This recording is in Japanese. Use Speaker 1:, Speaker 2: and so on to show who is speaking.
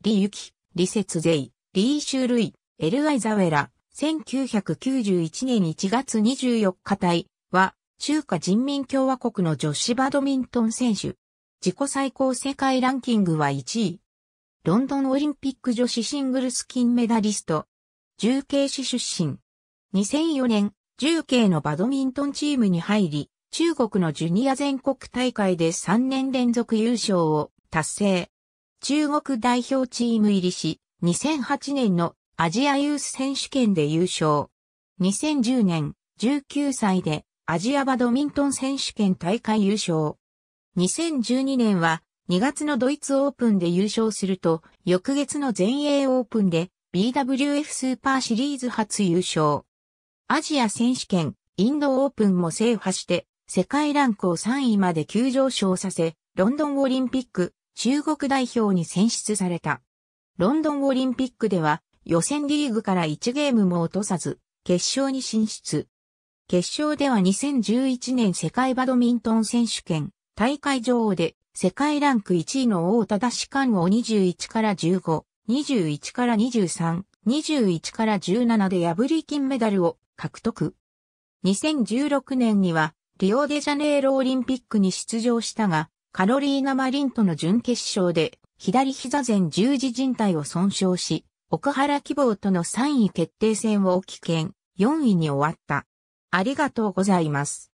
Speaker 1: 李ゆき、李節税、李周類、エルアイザウェラ、1991年1月24日隊は、中華人民共和国の女子バドミントン選手。自己最高世界ランキングは1位。ロンドンオリンピック女子シングルス金メダリスト。重慶市出身。2004年、重慶のバドミントンチームに入り、中国のジュニア全国大会で3年連続優勝を達成。中国代表チーム入りし、2008年のアジアユース選手権で優勝。2010年、19歳でアジアバドミントン選手権大会優勝。2012年は2月のドイツオープンで優勝すると、翌月の全英オープンで BWF スーパーシリーズ初優勝。アジア選手権、インドオープンも制覇して、世界ランクを3位まで急上昇させ、ロンドンオリンピック、中国代表に選出された。ロンドンオリンピックでは予選リーグから1ゲームも落とさず、決勝に進出。決勝では2011年世界バドミントン選手権大会女王で世界ランク1位の王忠官を21から15、21から23、21から17で破り金メダルを獲得。2016年にはリオデジャネイロオリンピックに出場したが、カロリーナ・マリンとの準決勝で、左膝前十字靭帯を損傷し、奥原希望との3位決定戦を棄権、4位に終わった。ありがとうございます。